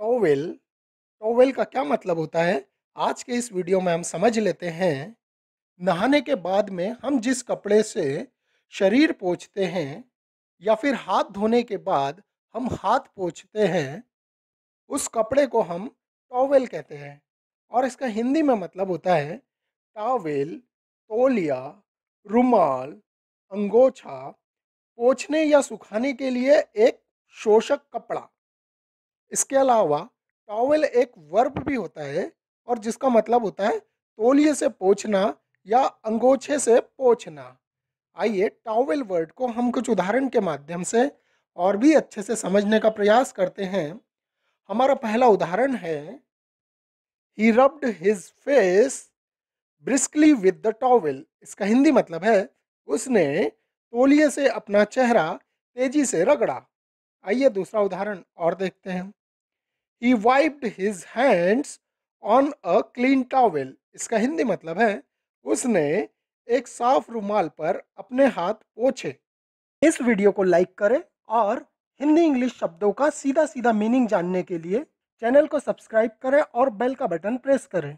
Towel towel का क्या मतलब होता है आज के इस वीडियो में हम समझ लेते हैं नहाने के बाद में हम जिस कपड़े से शरीर पोछते हैं या फिर हाथ धोने के बाद हम हाथ पोछते हैं उस कपड़े को हम टॉवेल कहते हैं और इसका हिंदी में मतलब होता है टॉवेल तोलिया रुमाल अंगोछा पोछने या सुखाने के लिए एक शोषक कपड़ा इसके अलावा टॉवल एक वर्ब भी होता है और जिसका मतलब होता है तोलिए से पोछना या अंगोछे से पोछना आइए टॉवल वर्ड को हम कुछ उदाहरण के माध्यम से और भी अच्छे से समझने का प्रयास करते हैं हमारा पहला उदाहरण है he rubbed his face briskly with the towel इसका हिंदी मतलब है उसने तोलिए से अपना चेहरा तेजी से रगड़ा आइए दूसरा उदाहरण और देखते हैं he wiped his hands on a clean towel. इसका हिंदी मतलब है उसने एक साफ रुमाल पर अपने हाथ पोछे इस वीडियो को लाइक करें और हिंदी इंग्लिश शब्दों का सीधा सीधा मीनिंग जानने के लिए चैनल को सब्सक्राइब करें और बेल का बटन प्रेस करें